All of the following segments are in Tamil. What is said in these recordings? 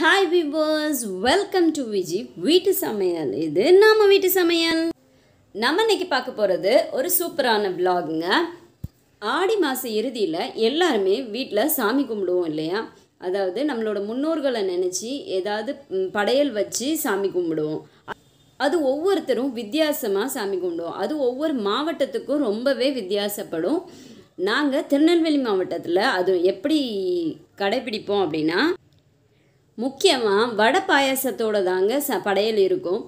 hi vibers welcome to Viji வீட்டு சமையல் இது நம்ம வீட்டு சமையல் நம்ம இன்னைக்கு பார்க்க போகிறது ஒரு சூப்பரான விலாகுங்க ஆடி மாத இறுதியில் எல்லாருமே வீட்டில் சாமி கும்பிடுவோம் இல்லையா அதாவது நம்மளோட முன்னோர்களை நினச்சி ஏதாவது படையல் வச்சு சாமி கும்பிடுவோம் அது ஒவ்வொருத்தரும் வித்தியாசமாக சாமி கும்பிடுவோம் அது ஒவ்வொரு மாவட்டத்துக்கும் ரொம்பவே வித்தியாசப்படும் நாங்கள் திருநெல்வேலி மாவட்டத்தில் அது எப்படி கடைபிடிப்போம் அப்படின்னா முக்கியமாக வடை பாயாசத்தோடு தாங்க ச படையல் இருக்கும்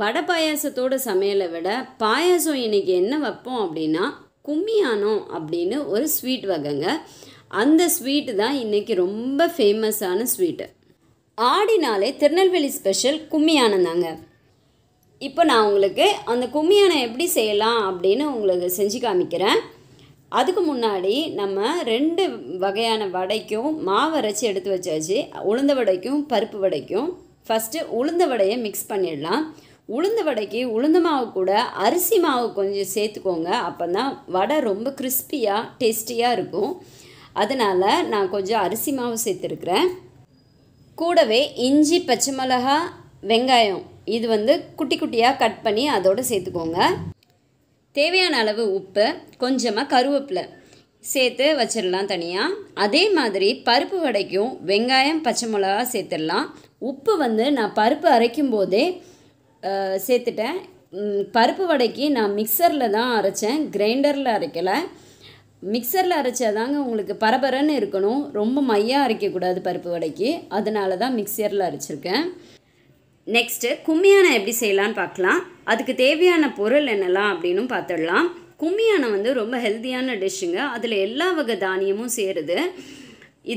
வடை பாயாசத்தோட சமையலை விட பாயாசம் இன்றைக்கி என்ன வைப்போம் அப்படின்னா கும்மியானம் அப்படின்னு ஒரு ஸ்வீட் வகைங்க அந்த ஸ்வீட்டு தான் இன்றைக்கி ரொம்ப ஃபேமஸான ஸ்வீட்டு ஆடினாலே திருநெல்வேலி ஸ்பெஷல் கும்மியானம் தாங்க இப்போ நான் உங்களுக்கு அந்த கும்மியானம் எப்படி செய்யலாம் அப்படின்னு உங்களுக்கு செஞ்சு காமிக்கிறேன் அதுக்கு முன்னாடி நம்ம ரெண்டு வகையான வடைக்கும் மாவு அரைச்சி எடுத்து வச்சாச்சு உளுந்த வடைக்கும் பருப்பு வடைக்கும் ஃபஸ்ட்டு உளுந்த வடையை மிக்ஸ் பண்ணிடலாம் உளுந்த வடைக்கு உளுந்த மாவு கூட அரிசி மாவு கொஞ்சம் சேர்த்துக்கோங்க அப்போ தான் வடை ரொம்ப கிறிஸ்பியாக டேஸ்டியாக இருக்கும் அதனால் நான் கொஞ்சம் அரிசி மாவு சேர்த்துருக்குறேன் கூடவே இஞ்சி பச்சை மிளகா வெங்காயம் இது வந்து குட்டி குட்டியாக கட் பண்ணி அதோடு சேர்த்துக்கோங்க தேவையான அளவு உப்பு கொஞ்சமாக கருவேப்பிலை சேர்த்து வச்சிடலாம் தனியாக அதே மாதிரி பருப்பு வடைக்கும் வெங்காயம் பச்சை மிளகா சேர்த்துடலாம் உப்பு வந்து நான் பருப்பு அரைக்கும் போதே சேர்த்துட்டேன் பருப்பு வடைக்கு நான் மிக்சரில் தான் அரைச்சேன் கிரைண்டரில் அரைக்கலை மிக்சரில் அரைச்சாதாங்க உங்களுக்கு பரபரன்னு இருக்கணும் ரொம்ப மையாக அரைக்கக்கூடாது பருப்பு வடைக்கு அதனால தான் மிக்சரில் அரைச்சிருக்கேன் நெக்ஸ்ட்டு கும்மியானம் எப்படி செய்யலான்னு பார்க்கலாம் அதுக்கு தேவையான பொருள் என்னலாம் அப்படின்னும் பார்த்துடலாம் கும்மியானம் வந்து ரொம்ப ஹெல்த்தியான டிஷ்ஷுங்க அதில் எல்லா வகை தானியமும் சேருது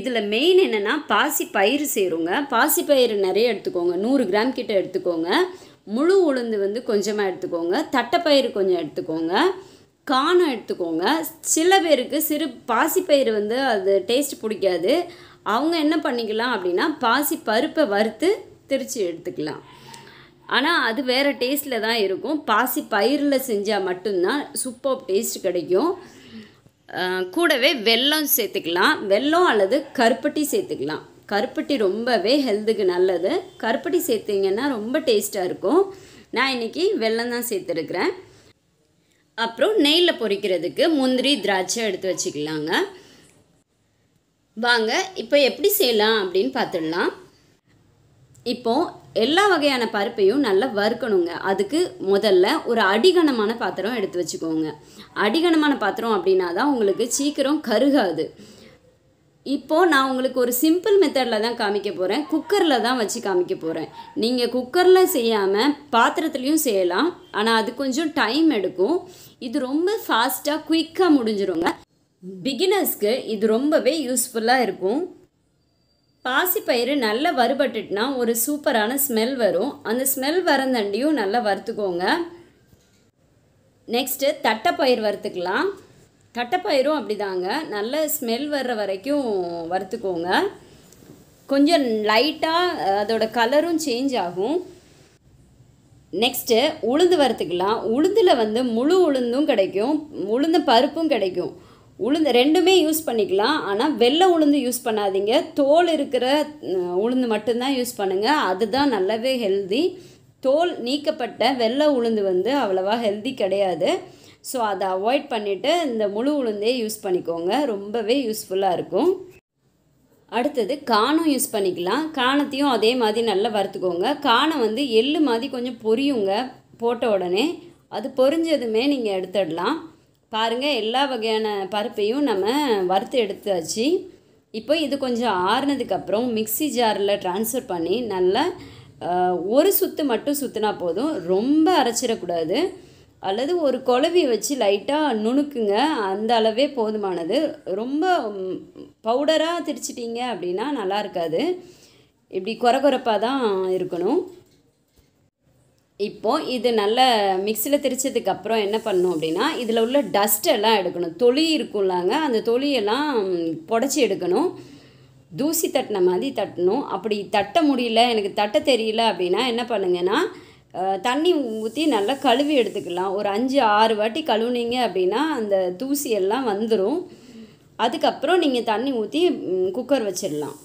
இதில் மெயின் என்னென்னா பாசி பயிர் சேருங்க பாசி பயிர் நிறைய எடுத்துக்கோங்க நூறு கிராம் கிட்ட எடுத்துக்கோங்க முழு உளுந்து வந்து கொஞ்சமாக எடுத்துக்கோங்க தட்டைப்பயிறு கொஞ்சம் எடுத்துக்கோங்க காணம் எடுத்துக்கோங்க சில பேருக்கு சிறு பாசிப்பயிறு வந்து அது டேஸ்ட் பிடிக்காது அவங்க என்ன பண்ணிக்கலாம் அப்படின்னா பாசி பருப்பை வறுத்து திருச்சி எடுத்துக்கலாம் ஆனால் அது வேறு டேஸ்ட்டில் தான் இருக்கும் பாசி பயிரில் செஞ்சால் மட்டும்தான் சூப்பர் டேஸ்ட் கிடைக்கும் கூடவே வெல்லம் சேர்த்துக்கலாம் வெல்லம் அல்லது கருப்பட்டி சேர்த்துக்கலாம் கருப்பட்டி ரொம்பவே ஹெல்த்துக்கு நல்லது கருப்பட்டி சேர்த்திங்கன்னா ரொம்ப டேஸ்ட்டாக இருக்கும் நான் இன்றைக்கி வெல்லம் தான் சேர்த்துருக்குறேன் அப்புறம் நெய்யில் பொறிக்கிறதுக்கு முந்திரி திராட்சை எடுத்து வச்சுக்கலாங்க வாங்க இப்போ எப்படி செய்யலாம் அப்படின்னு பார்த்துடலாம் இப்போது எல்லா வகையான பருப்பையும் நல்லா வறுக்கணுங்க அதுக்கு முதல்ல ஒரு அடிகனமான பாத்திரம் எடுத்து வச்சுக்கோங்க அடிகனமான பாத்திரம் அப்படின்னா தான் உங்களுக்கு சீக்கிரம் கருகாது இப்போது நான் உங்களுக்கு ஒரு சிம்பிள் மெத்தடில் தான் காமிக்க போகிறேன் குக்கரில் தான் வச்சு காமிக்க போகிறேன் நீங்கள் குக்கரில் செய்யாமல் பாத்திரத்துலேயும் செய்யலாம் ஆனால் அது கொஞ்சம் டைம் எடுக்கும் இது ரொம்ப ஃபாஸ்ட்டாக குயிக்காக முடிஞ்சிருங்க பிகினர்ஸ்க்கு இது ரொம்பவே யூஸ்ஃபுல்லாக இருக்கும் பாசிப்பயிறு நல்லா வறுபட்டுட்டுனா ஒரு சூப்பரான ஸ்மெல் வரும் அந்த ஸ்மெல் வரந்தண்டியும் நல்லா வறுத்துக்கோங்க நெக்ஸ்ட்டு தட்டைப்பயிர் வறுத்துக்கலாம் தட்டைப்பயிரும் அப்படிதாங்க நல்ல ஸ்மெல் வர்ற வரைக்கும் வறுத்துக்கோங்க கொஞ்சம் லைட்டாக அதோடய கலரும் சேஞ்ச் ஆகும் நெக்ஸ்ட்டு உளுந்து வறுத்துக்கலாம் உளுந்தில் வந்து முழு உளுந்தும் கிடைக்கும் உளுந்து பருப்பும் கிடைக்கும் உளுந்து ரெண்டுமே யூஸ் பண்ணிக்கலாம் ஆனால் வெள்ளை உளுந்து யூஸ் பண்ணாதீங்க தோல் இருக்கிற உளுந்து மட்டும்தான் யூஸ் பண்ணுங்கள் அதுதான் நல்லாவே ஹெல்தி தோல் நீக்கப்பட்ட வெள்ளை உளுந்து வந்து அவ்வளோவா ஹெல்தி கிடையாது ஸோ அதை அவாய்ட் பண்ணிவிட்டு இந்த முழு உளுந்தே யூஸ் பண்ணிக்கோங்க ரொம்பவே யூஸ்ஃபுல்லாக இருக்கும் அடுத்தது காணும் யூஸ் பண்ணிக்கலாம் காணத்தையும் அதே மாதிரி நல்லா வறுத்துக்கோங்க காணம் வந்து எள்ளு மாதிரி கொஞ்சம் பொரியுங்க போட்ட உடனே அது பொரிஞ்சதுமே நீங்கள் எடுத்துடலாம் பாருங்கள் எல்லா வகையான பருப்பையும் நம்ம வறுத்து எடுத்தாச்சு இப்போ இது கொஞ்சம் ஆறுனதுக்கப்புறம் மிக்சி ஜாரில் ட்ரான்ஸ்ஃபர் பண்ணி நல்லா ஒரு சுற்று மட்டும் சுற்றினா போதும் ரொம்ப அரைச்சிடக்கூடாது அல்லது ஒரு குழவி வச்சு லைட்டாக நுணுக்குங்க அந்த அளவே போதுமானது ரொம்ப பவுடராக திரிச்சிட்டிங்க அப்படின்னா நல்லா இருக்காது இப்படி குறை குறைப்பாக தான் இருக்கணும் இப்போது இது நல்ல மிக்சியில் திரிச்சதுக்கப்புறம் என்ன பண்ணணும் அப்படின்னா இதில் உள்ள டஸ்ட்டெல்லாம் எடுக்கணும் தொளி இருக்கும்லாங்க அந்த தொளியெல்லாம் புடச்சி எடுக்கணும் தூசி தட்டின மாதிரி தட்டணும் அப்படி தட்ட முடியல எனக்கு தட்ட தெரியல அப்படின்னா என்ன பண்ணுங்கன்னா தண்ணி ஊற்றி நல்லா கழுவி எடுத்துக்கலாம் ஒரு அஞ்சு ஆறு வாட்டி கழுவுனீங்க அப்படின்னா அந்த தூசியெல்லாம் வந்துடும் அதுக்கப்புறம் நீங்கள் தண்ணி ஊற்றி குக்கர் வச்சிடலாம்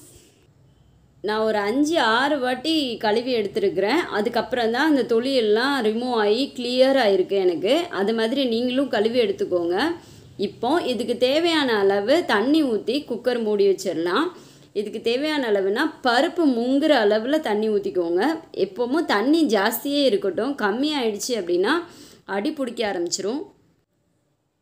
நான் ஒரு அஞ்சு ஆறு வாட்டி கழுவி எடுத்துருக்கிறேன் அதுக்கப்புறம் தான் அந்த தொழிலெல்லாம் ரிமூவ் ஆகி கிளியர் ஆகிருக்கு எனக்கு அது மாதிரி நீங்களும் கழுவி எடுத்துக்கோங்க இப்போ இதுக்கு தேவையான அளவு தண்ணி ஊற்றி குக்கர் மூடி வச்சிடலாம் இதுக்கு தேவையான அளவுனா பருப்பு முங்குற அளவில் தண்ணி ஊற்றிக்கோங்க எப்போவும் தண்ணி ஜாஸ்தியே இருக்கட்டும் கம்மியாயிடுச்சு அப்படின்னா அடி பிடிக்க ஆரம்பிச்சிரும்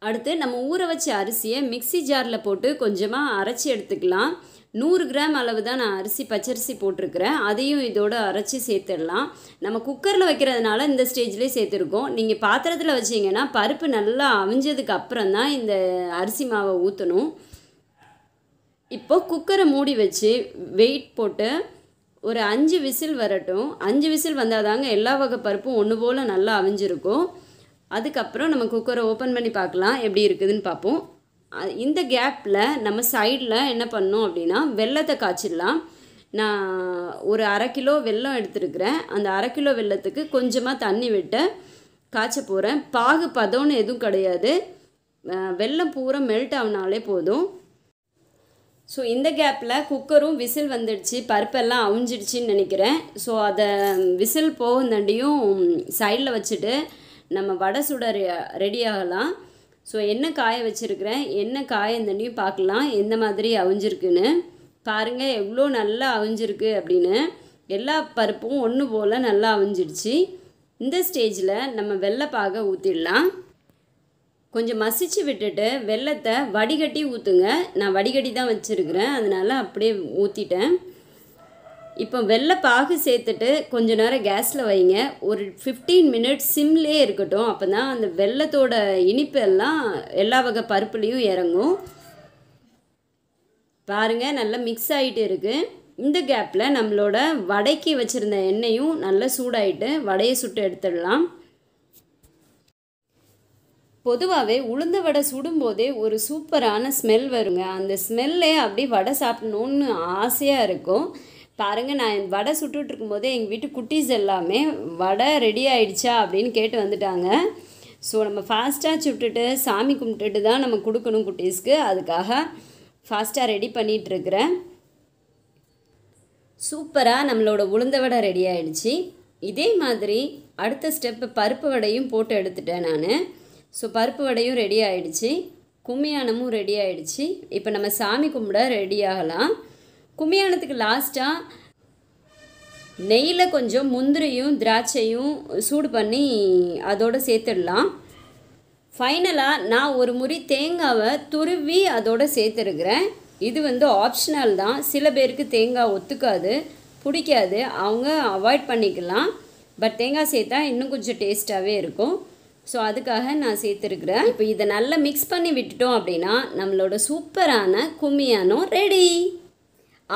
அடுத்து நம்ம ஊற வச்ச அரிசியை மிக்சி ஜாரில் போட்டு கொஞ்சமாக அரைச்சி எடுத்துக்கலாம் நூறு கிராம் அளவு தான் நான் அரிசி பச்சரிசி போட்டிருக்கிறேன் அதையும் இதோட அரைச்சி சேர்த்துடலாம் நம்ம குக்கரில் வைக்கிறதுனால இந்த ஸ்டேஜ்லேயே சேர்த்துருக்கோம் நீங்கள் பாத்திரத்தில் வச்சிங்கன்னா பருப்பு நல்லா அவிஞ்சதுக்கு அப்புறம் தான் இந்த அரிசி மாவை ஊற்றணும் இப்போது குக்கரை மூடி வச்சு வெயிட் போட்டு ஒரு அஞ்சு விசில் வரட்டும் அஞ்சு விசில் வந்தால் தாங்க எல்லா வகை பருப்பும் ஒன்று போல் நல்லா அவிஞ்சிருக்கும் அதுக்கப்புறம் நம்ம குக்கரை ஓப்பன் பண்ணி பார்க்கலாம் எப்படி இருக்குதுன்னு பார்ப்போம் இந்த கேப்பில் நம்ம சைடில் என்ன பண்ணோம் அப்படின்னா வெள்ளத்தை காய்ச்சிடலாம் நான் ஒரு அரை கிலோ வெல்லம் எடுத்துருக்குறேன் அந்த அரை கிலோ வெள்ளத்துக்கு கொஞ்சமாக தண்ணி விட்டு காய்ச்ச போகிறேன் பாகு பதம்னு எதுவும் கிடையாது வெள்ளம் பூரா மெல்ட் ஆகினாலே போதும் ஸோ இந்த கேப்பில் குக்கரும் விசில் வந்துடுச்சு பருப்பெல்லாம் அவிஞ்சிடுச்சின்னு நினைக்கிறேன் ஸோ அதை விசில் தண்டியும் சைடில் வச்சுட்டு நம்ம வடை சுட ரெடி ஆகலாம் ஸோ என்ன காய வச்சுருக்கிறேன் என்ன காயம் தண்ணியும் பார்க்கலாம் எந்த மாதிரி அவிஞ்சிருக்குன்னு பாருங்கள் எவ்வளோ நல்லா அவிஞ்சிருக்கு அப்படின்னு எல்லா பருப்பும் ஒன்று போல் நல்லா அவிஞ்சிடுச்சு இந்த ஸ்டேஜில் நம்ம வெள்ளைப்பாக ஊற்றிடலாம் கொஞ்சம் மசிச்சு விட்டுட்டு வெள்ளத்தை வடிகட்டி ஊற்றுங்க நான் வடிகட்டி தான் வச்சுருக்கிறேன் அதனால் அப்படியே ஊற்றிட்டேன் இப்போ வெள்ளை பாகு சேர்த்துட்டு கொஞ்ச நேரம் கேஸில் வைங்க ஒரு ஃபிஃப்டீன் மினிட்ஸ் சிம்லே இருக்கட்டும் அப்போ தான் அந்த வெள்ளத்தோட இனிப்பு எல்லாம் எல்லா வகை பருப்புலேயும் இறங்கும் பாருங்கள் நல்லா மிக்ஸ் ஆகிட்டு இருக்குது இந்த கேப்பில் நம்மளோட வடைக்கு வச்சுருந்த எண்ணெயும் நல்லா சூடாயிட்டு வடையை சுட்டு எடுத்துடலாம் பொதுவாகவே உளுந்த வடை சுடும்போதே ஒரு சூப்பரான ஸ்மெல் வருங்க அந்த ஸ்மெல்லே அப்படி வடை சாப்பிடணுன்னு ஆசையாக இருக்கும் பாருங்கள் நான் வடை சுட்டுட்டு இருக்கும்போதே எங்கள் வீட்டு குட்டீஸ் எல்லாமே வடை ரெடி ஆகிடுச்சா அப்படின்னு கேட்டு வந்துட்டாங்க ஸோ நம்ம ஃபாஸ்ட்டாக சுட்டுட்டு சாமி கும்பிட்டுட்டு தான் நம்ம கொடுக்கணும் குட்டீஸ்க்கு அதுக்காக ஃபாஸ்ட்டாக ரெடி பண்ணிகிட்ருக்கிறேன் சூப்பராக நம்மளோட உளுந்த வடை ரெடி ஆகிடுச்சி இதே மாதிரி அடுத்த ஸ்டெப்பு பருப்பு வடையும் போட்டு எடுத்துட்டேன் நான் ஸோ பருப்பு வடையும் ரெடி ஆகிடுச்சி கும்மியானமும் ரெடி ஆகிடுச்சி இப்போ நம்ம சாமி கும்பிட ரெடி ஆகலாம் கும்மியானத்துக்கு லாஸ்ட்டாக நெய்யில் கொஞ்சம் முந்திரியும் திராட்சையும் சூடு பண்ணி அதோடு சேர்த்துடலாம் ஃபைனலாக நான் ஒரு முறி தேங்காவை துருவி அதோடு சேர்த்துருக்குறேன் இது வந்து ஆப்ஷனல் தான் சில பேருக்கு தேங்காய் ஒத்துக்காது பிடிக்காது அவங்க அவாய்ட் பண்ணிக்கலாம் பட் தேங்காய் சேர்த்தா இன்னும் கொஞ்சம் டேஸ்ட்டாகவே இருக்கும் ஸோ அதுக்காக நான் சேர்த்துருக்குறேன் இப்போ இதை நல்லா மிக்ஸ் பண்ணி விட்டுட்டோம் அப்படின்னா நம்மளோட சூப்பரான கும்மியானோ ரெடி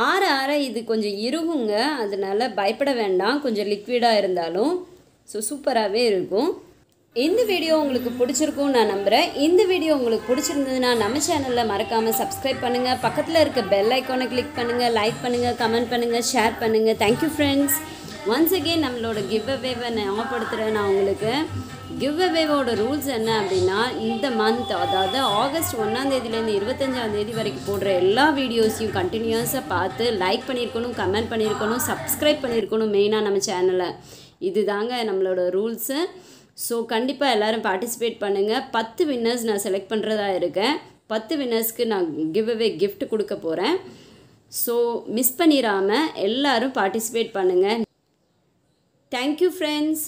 ஆற ஆற இது கொஞ்சம் இருகுங்க அதனால் பயப்பட வேண்டாம் கொஞ்சம் லிக்விடாக இருந்தாலும் ஸோ சூப்பராகவே இருக்கும் இந்த வீடியோ உங்களுக்கு பிடிச்சிருக்கும்னு நான் நம்புகிறேன் இந்த வீடியோ உங்களுக்கு பிடிச்சிருந்ததுன்னா நம்ம சேனலில் மறக்காமல் சப்ஸ்கிரைப் பண்ணுங்கள் பக்கத்தில் இருக்க பெல் ஐக்கானை கிளிக் பண்ணுங்கள் லைக் பண்ணுங்கள் கமெண்ட் பண்ணுங்கள் ஷேர் பண்ணுங்கள் தேங்க்யூ ஃப்ரெண்ட்ஸ் ஒன்ஸ் அகெயின் நம்மளோட கிவ் அவேவை ஞாபகப்படுத்துகிறேன் நான் உங்களுக்கு கிவ் அவேவோட ரூல்ஸ் என்ன அப்படின்னா இந்த மந்த் அதாவது ஆகஸ்ட் இருபத்தஞ்சாம் இருபத்தஞ்சாந்தேதி வரைக்கும் போடுற எல்லா வீடியோஸையும் கண்டினியூஸாக பார்த்து லைக் பண்ணியிருக்கணும் கமெண்ட் பண்ணியிருக்கணும் சப்ஸ்கிரைப் பண்ணியிருக்கணும் மெயினாக நம்ம சேனலை இது தாங்க நம்மளோட ரூல்ஸு ஸோ கண்டிப்பாக எல்லோரும் பார்ட்டிசிபேட் பண்ணுங்கள் பத்து வின்னர்ஸ் நான் செலக்ட் பண்ணுறதா இருக்கேன் பத்து வின்னர்ஸ்க்கு நான் கிவ் அவே கிஃப்ட் கொடுக்க போகிறேன் ஸோ மிஸ் பண்ணிடாமல் எல்லோரும் பார்ட்டிசிபேட் பண்ணுங்கள் தேங்க்யூ ஃப்ரெண்ட்ஸ்